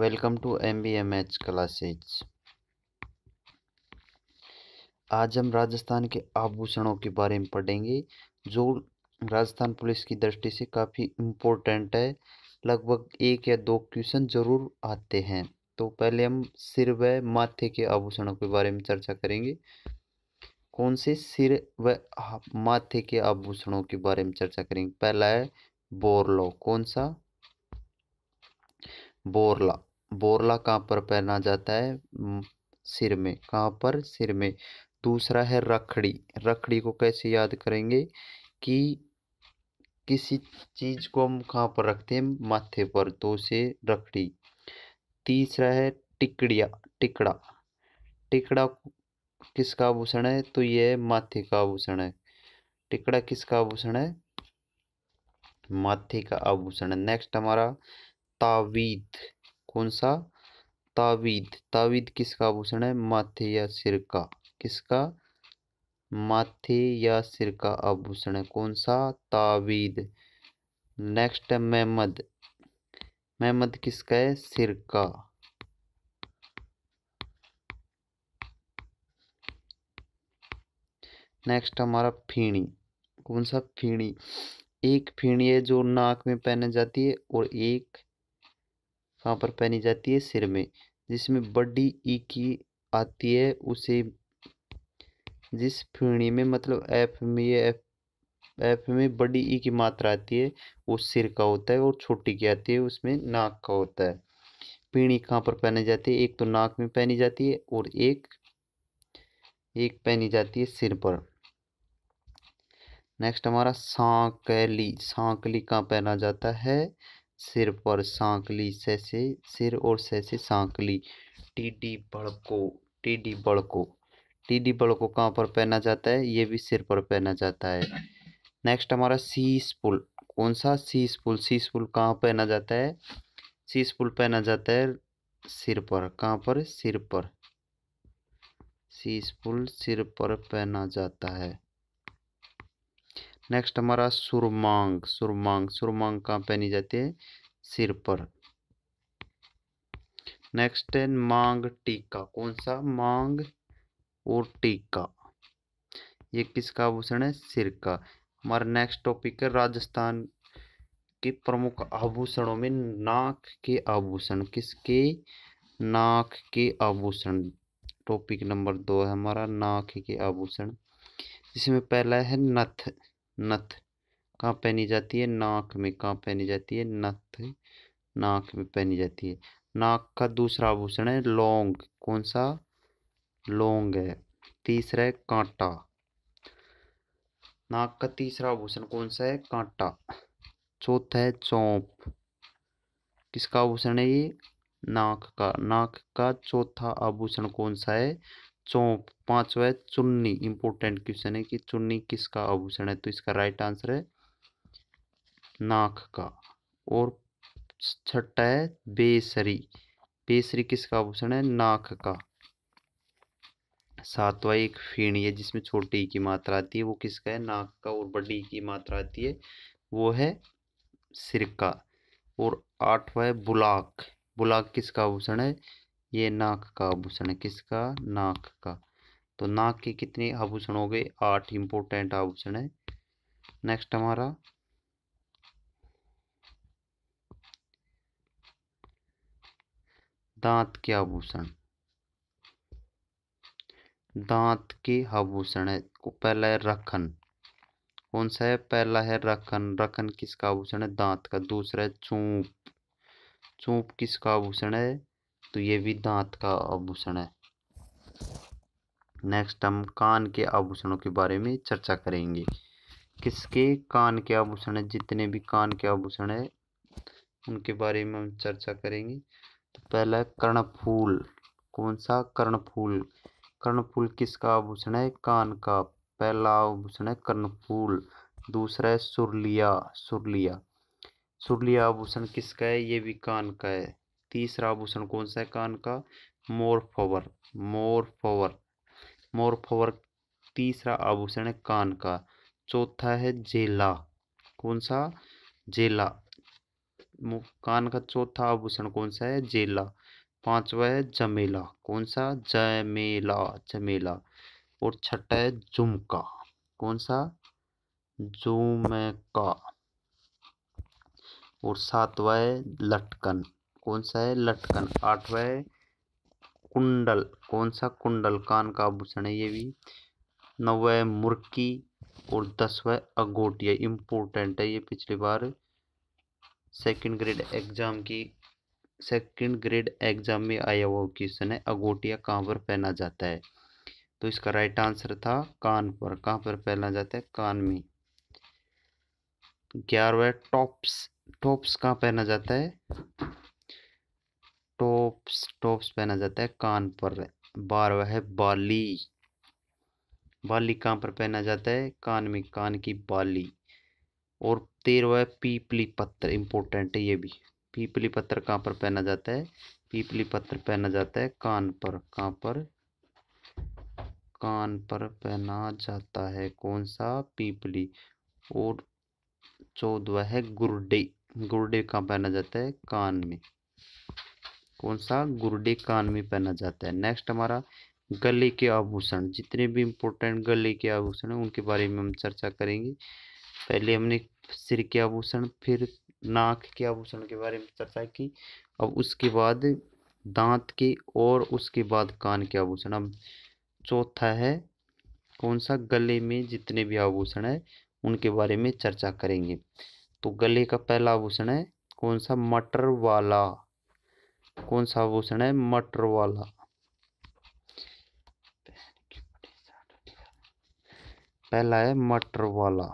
welcome to M B M H classes आज हम राजस्थान के आभूषणों के बारे में पढ़ेंगे जो राजस्थान पुलिस की दृष्टि से काफ़ी इम्पोर्टेंट है लगभग एक या दो क्वेश्चन ज़रूर आते हैं तो पहले हम सिर व माथे के आभूषणों के बारे में चर्चा करेंगे कौन से सिर व माथे के आभूषणों के बारे में चर्चा करेंगे पहला है बोरलो कौन सा बोरला बोरला कहाँ पर पहना जाता है सिर में कहाँ पर सिर में दूसरा है रखड़ी रखड़ी को कैसे याद करेंगे कि किसी चीज़ को हम कहाँ पर रखते हैं माथे पर तो से रखड़ी तीसरा है टिकड़िया टिकड़ा टिकड़ा किसका आभूषण है तो यह माथे का आभूषण है टिकड़ा किसका आभूषण है माथे का आभूषण है नेक्स्ट हमारा तावीद कौन सा तावीद तावीद किसका आभूषण है माथे या सिर का किसका माथे या सिर का आभूषण है कौन सा तावीद नेक्स्ट है महमद महमद किसका है सिर का नेक्स्ट हमारा फीणी कौन सा फीणी एक फीणी है जो नाक में पहने जाती है और एक कहाँ पर पहनी जाती है सिर में जिसमें बड़ी ई की आती है उसे जिस फिरणी में मतलब एफ में ये एफ एफ में बड़ी ई की मात्रा आती है वो सिर का होता है और छोटी की आती है उसमें नाक का होता है पीणी कहाँ पर पहनी जाती है एक तो नाक में पहनी जाती है और एक एक पहनी जाती है सिर पर नेक्स्ट हमारा सांकली सांकली कहाँ पहना जाता है सिर पर सांकली सैसे सिर और सैसे सांकली टीडी बड़को टीडी बड़को टीडी बड़को कहाँ पर पहना जाता है ये भी सिर पर पहना जाता है नेक्स्ट हमारा सीस पुल कौन सा सीस पुल सीस पुल कहाँ पहना जाता है सीस पुल पहना जाता है सिर पर कहाँ पर सिर पर सीस पुल सिर पर पहना जाता है नेक्स्ट हमारा सुरमांग सुरमांग सुरमांग कहाँ पहनी जाती है सिर पर नेक्स्ट है मांग टीका कौन सा मांग और टीका ये किसका आभूषण है सिर का हमारा नेक्स्ट टॉपिक है राजस्थान के प्रमुख आभूषणों में नाक के आभूषण किसके नाक के आभूषण टॉपिक नंबर दो है हमारा नाक के आभूषण जिसमें पहला है नथ नथ कहाँ पहनी जाती है नाक में कहाँ पहनी जाती है नथ नाक में पहनी जाती है नाक का दूसरा आभूषण है लौंग कौन सा लौंग है तीसरा है कांटा नाक का तीसरा आभूषण कौन सा है कांटा चौथा है चौंप किसका आभूषण है ये नाक का नाक का चौथा आभूषण कौन सा है चौंप पांचवा है चुन्नी इंपोर्टेंट क्वेश्चन है कि चुन्नी किसका आभूषण है तो इसका राइट आंसर है नाक का और छठा है बेसरी बेसरी किसका आभूषण है नाक का सातवा एक फीणी है जिसमें छोटी की मात्रा आती है वो किसका है नाक का और बड़ी की मात्रा आती है वो है सिरका और आठवा है बुलाक बुलाक किसका आभूषण है ये नाक का आभूषण है किसका नाक का तो नाक के कितने आभूषण हो गए आठ इंपोर्टेंट आभूषण है नेक्स्ट हमारा दांत के आभूषण दांत के आभूषण है पहला है रखन कौन सा है पहला है रखन रखन किसका आभूषण है दांत का दूसरा है चूप चूप किसका आभूषण है तो ये भी दांत का आभूषण है नेक्स्ट हम कान के आभूषणों के बारे में चर्चा करेंगे किसके कान के आभूषण है जितने भी कान के आभूषण है उनके बारे में हम चर्चा करेंगे तो पहला है कर्णफूल कौन सा कर्णफूल कर्णफूल किसका आभूषण है कान का पहला आभूषण है कर्णफूल दूसरा है सुरलिया सुरलिया सुरलिया आभूषण किसका है ये भी कान का है तीसरा आभूषण कौन सा है कान का मोरफवर मोरफवर मोरफवर तीसरा आभूषण है कान का चौथा है जेला कौन सा जेला कान का चौथा आभूषण कौन सा है जेला पांचवा है जमेला कौन सा जमेला जमेला और छठा है झुमका कौन सा जुमका और सातवा है लटकन कौन सा है लटकन आठवा है कुंडल कौन सा कुंडल कान का आभूषण है ये भी नौवा है मुर्की और दसवा अगोटिया इम्पोर्टेंट है ये पिछली बार सेकंड ग्रेड एग्ज़ाम की सेकंड ग्रेड एग्ज़ाम में आया हुआ क्वेश्चन है अगोटिया कहाँ पर पहना जाता है तो इसका राइट आंसर था कान पर कहाँ पर पहना जाता है कान में ग्यारहवा टॉप्स टॉप्स कहाँ पहना जाता है टॉप्स टॉप्स पहना जाता है कान पर बारहवा है बाली बाली कहाँ पर पहना जाता है कान में कान की बाली और तेरहवा है पीपली पत्र इम्पोर्टेंट है ये भी पीपली पत्र कहाँ पर पहना जाता है पीपली पत्र पहना जाता है कान पर कहाँ पर कान पर पहना जाता है कौन सा पीपली और चौदवा है गुरडे गुरडे कहाँ पहना जाता है कान में कौन सा गुरडे कान में पहना जाता है नेक्स्ट हमारा गले के आभूषण जितने भी इम्पोर्टेंट गले के आभूषण हैं उनके बारे में हम चर्चा करेंगे पहले हमने सिर के आभूषण फिर नाक के आभूषण के बारे में चर्चा की अब उसके बाद दांत के और उसके बाद कान के आभूषण अब चौथा है कौन सा गले में जितने भी आभूषण है उनके बारे में चर्चा करेंगे तो गले का पहला आभूषण है कौन सा मटर वाला कौन सा आभूषण है मटर वाला पहला है मटर वाला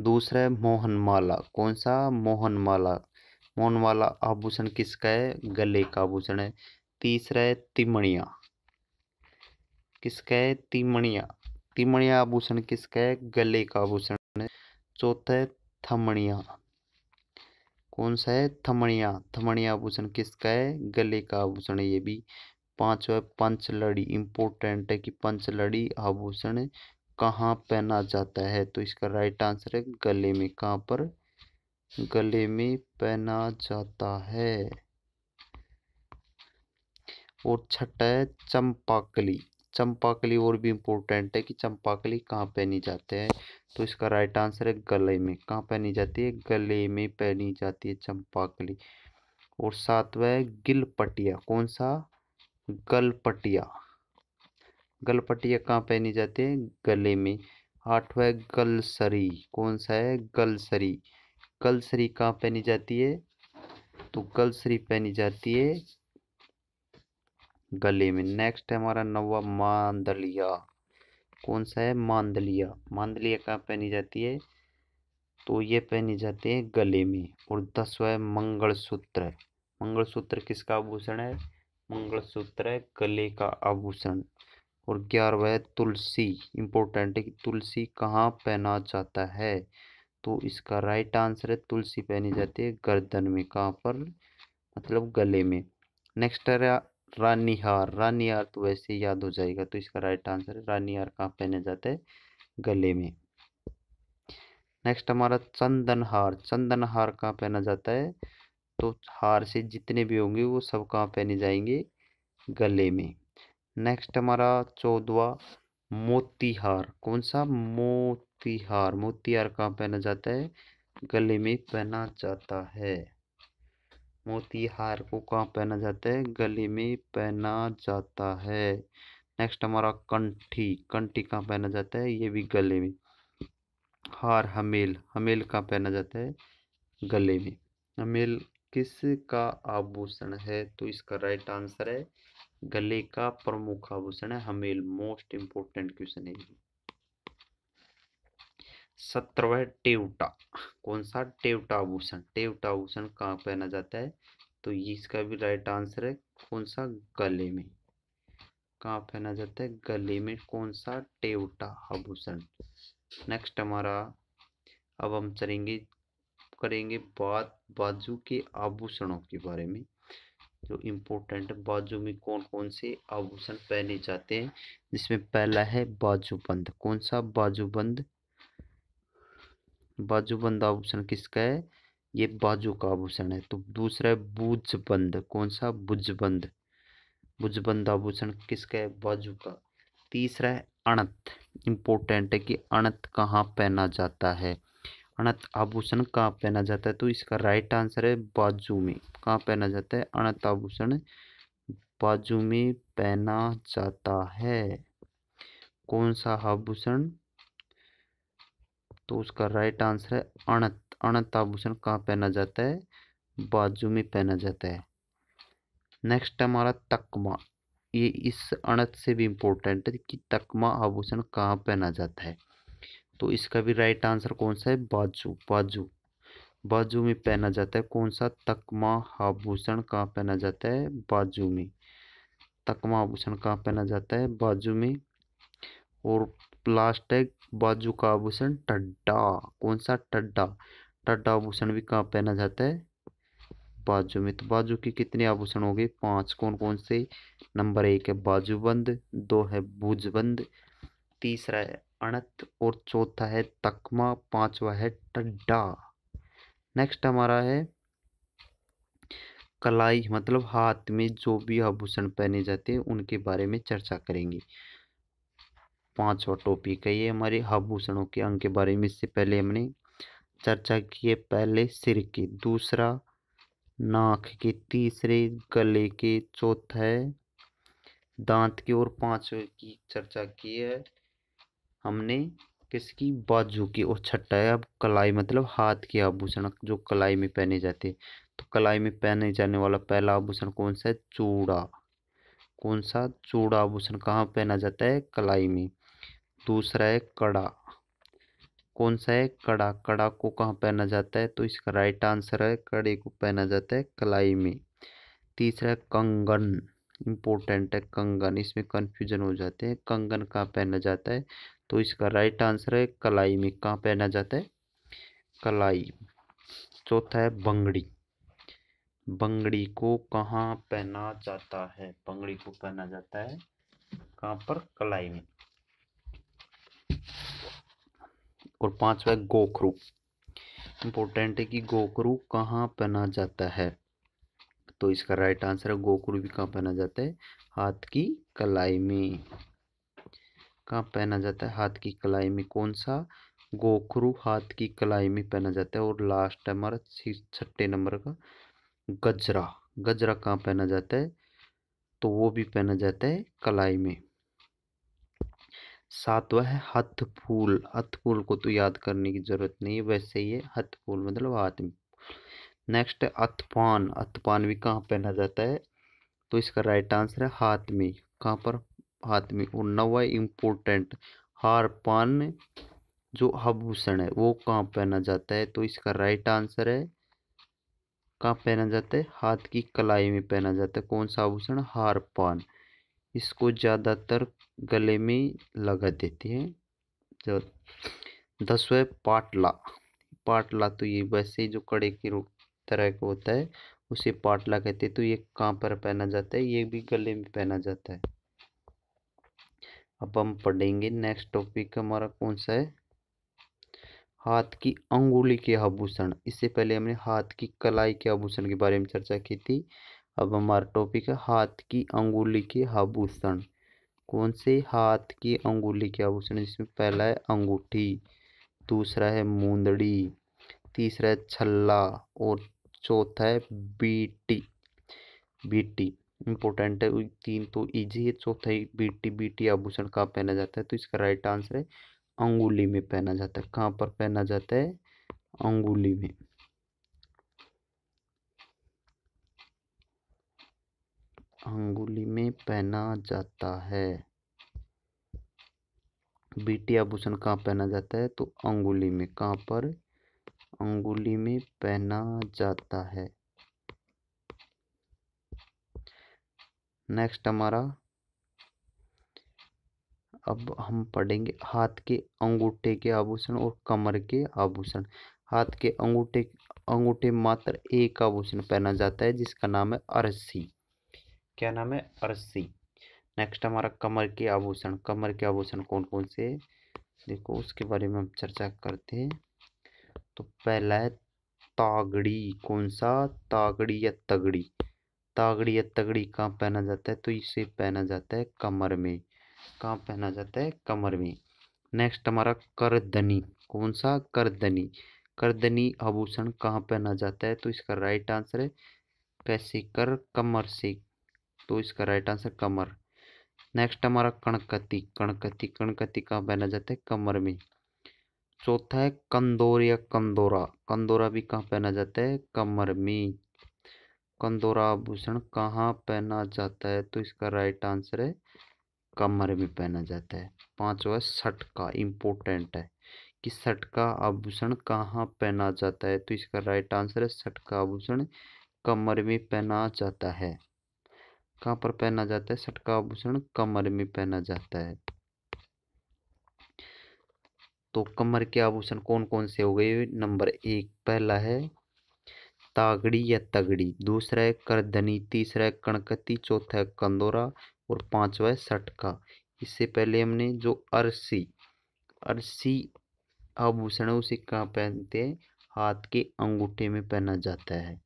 दूसरा है मोहनमाला कौन सा मोहनमाला मोहनमाला आभूषण किसका है गले का आभूषण है तीसरा है तिमणिया किसका है तिमणिया तिमणिया आभूषण किसका है गले का आभूषण है चौथा है थमणिया कौन सा है थमणिया थमणिया आभूषण किसका है गले का आभूषण है ये भी पांचवा है पंचलड़ी इंपोर्टेंट है कि पंचलड़ी आभूषण कहाँ पहना जाता है तो इसका राइट आंसर है गले में कहाँ पर गले में पहना जाता है और छठा है चंपाकली चंपाकली और भी इम्पोर्टेंट है कि चंपाकली कहाँ पहनी जाती है तो इसका राइट आंसर है गले में कहाँ पहनी जाती है गले में पहनी जाती है चंपाकली और सातवा है गिलपटिया कौन सा गलपटिया गलपटिया कहाँ पहनी जाती है गले में आठवा है गलसरी कौन सा है गलसरी गलसरी कहाँ पहनी जाती है तो गलसरी पहनी जाती है गले में नेक्स्ट है हमारा नवा मांदलिया कौन सा है मांदलिया मांदलिया कहाँ पहनी जाती है तो ये पहनी जाती है गले में और दसवा है मंगलसूत्र मंगलसूत्र किसका आभूषण है मंगलसूत्र है गले का आभूषण और ग्यारहवा तुलसी इम्पोर्टेंट है कि तुलसी कहाँ पहना जाता है तो इसका राइट आंसर है तुलसी पहनी जाती है गर्दन में कहाँ पर मतलब गले में नेक्स्ट है रा, रानीहार रानीहार तो वैसे याद हो जाएगा तो इसका राइट आंसर है रानीहार कहाँ पहना जाता है गले में नेक्स्ट हमारा चंदनहार चंदनहार कहाँ पहना जाता है तो हार से जितने भी होंगे वो सब कहाँ पहने जाएंगे गले में नेक्स्ट हमारा चौदवा मोतीहार कौन सा मोतीहार मोतीहार कहाँ पहना जाता है गले में पहना जाता है मोतीहार को कहाँ पहना जाता है गले में पहना जाता है नेक्स्ट हमारा कंठी कंठी कहाँ पहना जाता है ये भी गले में हार हमेल हमेल कहाँ पहना जाता है गले में हमेल किस का आभूषण है तो इसका राइट आंसर है गले का प्रमुख आभूषण है हमेल मोस्ट इंपोर्टेंट क्वेश्चन है सत्रहवा टेवटा कौन सा टेवटा आभूषण टेवटा आभूषण कहाँ पहना जाता है तो इसका भी राइट आंसर है कौन सा गले में कहाँ पहना जाता है गले में कौन सा टेवटा आभूषण नेक्स्ट हमारा अब हम चलेंगे करेंगे बात बाजू के आभूषणों के बारे में जो इम्पोर्टेंट बाजू में कौन कौन से आभूषण पहने जाते हैं जिसमें पहला है बाजूबंद कौन सा बाजूबंद बाजूबंद आभूषण किसका है ये बाजू का आभूषण है तो दूसरा है बुजबंद कौन सा बुजबंद बुजबंद आभूषण किसका है बाजू का तीसरा है अणत इम्पोर्टेंट है कि अणत कहाँ पहना जाता है अनंत आभूषण कहाँ पहना जाता है तो इसका राइट आंसर है बाजू में कहाँ पहना जाता है अनंत आभूषण बाजू में पहना जाता है कौन सा आभूषण तो उसका राइट आंसर है अणत अनंत आभूषण कहाँ पहना जाता है बाजू में पहना जाता है नेक्स्ट हमारा तकमा ये इस अणत से भी इम्पोर्टेंट है कि तकमा आभूषण कहाँ पहना जाता है तो इसका भी राइट आंसर कौन सा है बाजू बाजू बाजू में पहना जाता है कौन सा तकमा आभूषण कहाँ पहना जाता है बाजू में तकमा आभूषण कहाँ पहना जाता है बाजू में और लास्ट है बाजू का आभूषण टड्डा कौन सा टड्डा टड्डा आभूषण भी कहाँ पहना जाता है बाजू में तो बाजू के कितने आभूषण हो गए पांच कौन कौन से नंबर एक है बाजूबंद दो है भुजबंद तीसरा है अणत और चौथा है तकमा पांचवा है टड्डा नेक्स्ट हमारा है कलाई मतलब हाथ में जो भी आभूषण पहने जाते हैं उनके बारे में चर्चा करेंगे पांचवा टॉपिक है ये हमारे आभूषणों के अंग के बारे में इससे पहले हमने चर्चा की है पहले सिर के दूसरा नाक के तीसरे गले के चौथा है दांत के और पांचवे की चर्चा की है हमने किसकी बाजू की और छट्टा है अब कलाई मतलब हाथ के आभूषण जो कलाई में पहने जाते तो कलाई में पहने जाने वाला पहला आभूषण कौन सा है चूड़ा कौन सा चूड़ा आभूषण कहाँ पहना जाता है कलाई में दूसरा है कड़ा कौन सा है कड़ा कड़ा को कहाँ पहना जाता है तो इसका राइट आंसर है कड़े को पहना जाता है कलाई में तीसरा कंगन इम्पोर्टेंट है कंगन इसमें कन्फ्यूजन हो जाते हैं कंगन कहाँ पहना जाता है तो इसका राइट आंसर है कलाई में कहाँ पहना जाता है कलाई चौथा है बंगड़ी बंगड़ी को कहाँ पहना जाता है बंगड़ी को पहना जाता है कहाँ पर कलाई में और पांचवा है गोखरू इम्पोर्टेंट है कि गोखरू कहाँ पहना जाता है तो इसका राइट आंसर है गोखरू भी कहाँ पहना जाता है हाथ की कलाई में कहाँ पहना जाता है हाथ की कलाई में कौन सा गोखरू हाथ की कलाई में पहना जाता है और लास्ट है हमारा छठे नंबर का गजरा गजरा कहाँ पहना जाता है तो वो भी पहना जाता है कलाई में सातवा है हथ फूल हथ फूल को तो याद करने की जरूरत नहीं है वैसे ही है हथ फूल मतलब हाथ में नेक्स्ट है अथपान अथपान भी कहाँ पहना जाता है तो इसका राइट आंसर है हाथ में कहाँ पर हाथ में और नवा इम्पोर्टेंट हार पान जो आभूषण है वो कहाँ पहना जाता है तो इसका राइट आंसर है कहाँ पहना जाता है हाथ की कलाई में पहना जाता है कौन सा आभूषण हार पान इसको ज़्यादातर गले में लगा देते हैं जो दसवा है पाटला पाटला तो ये वैसे ही जो कड़े की तरह का होता है उसे पाटला कहते हैं तो ये कहाँ पर पहना जाता है ये भी गले में पहना जाता है अब हम पढ़ेंगे नेक्स्ट टॉपिक हमारा कौन सा है हाथ की अंगुली के आभूषण इससे पहले हमने हाथ की कलाई के आभूषण के बारे में चर्चा की थी अब हमारा टॉपिक है हाथ की अंगुली के आभूषण कौन से हाथ की अंगुली के आभूषण जिसमें पहला है अंगूठी दूसरा है मूंदड़ी तीसरा है छल्ला और चौथा है बीटी बीटी इंपॉर्टेंट है तीन तो इजी है चौथा ही बीटी बीटी आभूषण कहाँ पहना जाता है तो इसका राइट आंसर है अंगुली में पहना जाता है कहाँ पर पहना जाता है अंगुली में अंगुली में पहना जाता है बीटी आभूषण कहाँ पहना जाता है तो अंगुली में कहाँ पर अंगुली में पहना जाता है नेक्स्ट हमारा अब हम पढ़ेंगे हाथ के अंगूठे के आभूषण और कमर के आभूषण हाथ के अंगूठे अंगूठे मात्र एक आभूषण पहना जाता है जिसका नाम है अरसी क्या नाम है अरसी नेक्स्ट हमारा कमर के आभूषण कमर के आभूषण कौन कौन से देखो उसके बारे में हम चर्चा करते हैं तो पहला है तागड़ी कौन सा तागड़ी या तगड़ी तागड़ी या तगड़ी कहाँ पहना जाता है तो इसे पहना जाता है कमर में कहाँ पहना जाता है कमर में नेक्स्ट हमारा करदनी कौन सा करदनी करदनी आभूषण कहाँ पहना जाता है तो इसका राइट आंसर है कैसे कर कमर से तो इसका राइट आंसर कमर नेक्स्ट हमारा कणकती कणकती कणकती कहाँ पहना जाता है कमर में चौथा है कंदोर या कंदोरा कंदोरा भी कहाँ पहना जाता है कमर में कंदोरा आभूषण कहाँ पहना जाता है तो इसका राइट आंसर है कमर में पहना जाता है पांचवा शट इम्पोर्टेंट है कि सटका आभूषण कहाँ पहना जाता है तो इसका राइट आंसर है सटका आभूषण कमर में पहना जाता है कहाँ पर पहना जाता है सटका आभूषण कमर में पहना जाता है तो कमर के आभूषण कौन कौन से हो गए नंबर एक पहला है तागड़ी या तगड़ी दूसरा है करधनी तीसरा है कणकती चौथा है कंदोरा और पांचवा है सटका इससे पहले हमने जो अरसी अरसी आभूषण है उसे कहाँ पहनते हैं हाथ के अंगूठे में पहना जाता है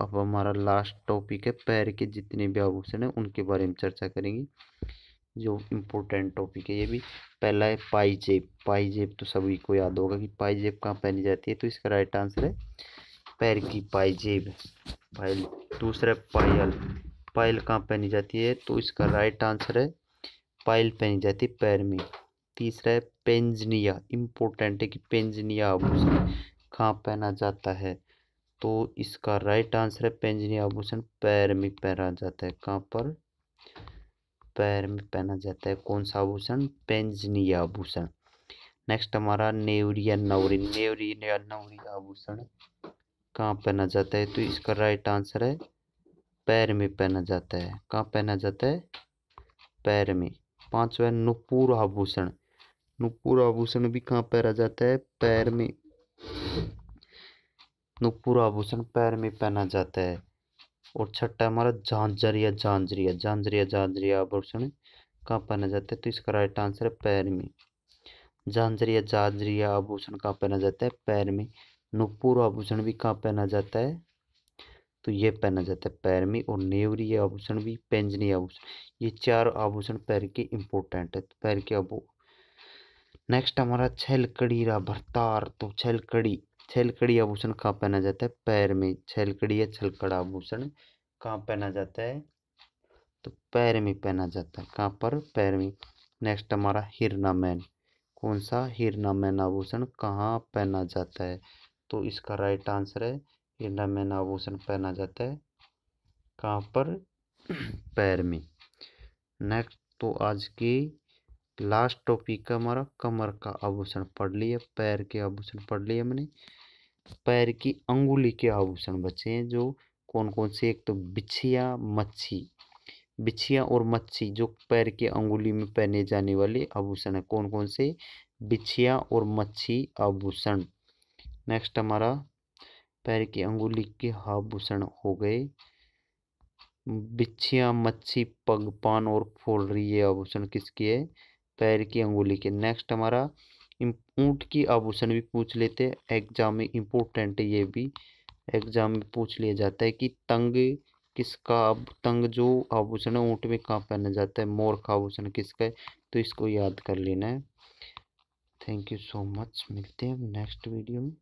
अब हमारा लास्ट टॉपिक है पैर के जितने भी आभूषण हैं उनके बारे में चर्चा करेंगे जो इम्पोर्टेंट टॉपिक है ये भी पहला है पाई जेब पाई जेब तो सभी को याद होगा कि पाई जेब कहाँ पहनी जाती है तो इसका राइट आंसर है पैर की पाई जेब पायल दूसरा पायल पायल कहाँ पहनी जाती है तो इसका राइट आंसर है पायल पहनी जाती है पैर में तीसरा है पेंजनिया इम्पोर्टेंट है कि पेंजनिया आभूषण कहाँ पहना जाता है तो इसका राइट आंसर है पेंजनिया आभूषण पैर में पहना जाता है कहाँ पर पैर में पहना जाता है कौन सा आभूषण पेंजनीय आभूषण नेक्स्ट हमारा नेवरिया नवरी नेवरी या नवरी आभूषण कहाँ पहना जाता है तो इसका राइट आंसर है पैर में पहना जाता है कहाँ पहना जाता है पैर में पांचवा है नुपुर आभूषण नुपुर आभूषण भी कहाँ पहना जाता है पैर में नुपुर आभूषण पैर में पहना जाता है और छठा हमारा झांझरिया झांझरिया झांझरिया झांझरिया आप ऑप्शन कहाँ पहना जाता है तो इसका राइट आंसर है पैर में झांझरिया झांझरिया आभूषण कहाँ पहना जाता है पैर में नुपुर आभूषण भी कहाँ पहना जाता है तो ये पहना जाता है पैर में और नेवरी आभूषण भी पेंजनी आभूषण ये चार आभूषण पैर के इम्पोर्टेंट है तो पैर के आभू नेक्स्ट हमारा छलकड़ी रा भरतार तो छलकड़ी छलकड़ी आभूषण कहाँ पहना जाता है पैर में छलकड़ी या छलकड़ा आभूषण कहाँ पहना जाता है तो पैर में पहना जाता है कहाँ पर पैर में नेक्स्ट हमारा हिरनामैन कौन सा हिरनामैन आभूषण कहाँ पहना जाता है तो इसका राइट आंसर है हिरनामैन आभूषण पहना जाता है कहाँ पर पैर में नेक्स्ट तो आज की लास्ट टॉपिक का हमारा कमर का आभूषण पढ़ लिया पैर के आभूषण पढ़ लिया हमने पैर की अंगुली के आभूषण बचे हैं जो कौन कौन से एक तो बिछिया मच्छी बिछिया और मच्छी जो पैर के अंगुली में पहने जाने वाले आभूषण है कौन कौन से बिछिया और मच्छी आभूषण नेक्स्ट हमारा पैर की अंगुली के आभूषण हो गए बिछिया मच्छी पग पान और फोलरी ये आभूषण किसकी है पैर की अंगुली के नेक्स्ट हमारा ऊँट की आभूषण भी पूछ लेते हैं एग्जाम में इम्पोर्टेंट ये भी एग्जाम में पूछ लिया जाता है कि तंग किसका अब तंग जो आभूषण है ऊँट में कहाँ पहना जाता है मोर का आभूषण किसका है तो इसको याद कर लेना है थैंक यू सो मच मिलते हैं नेक्स्ट वीडियो में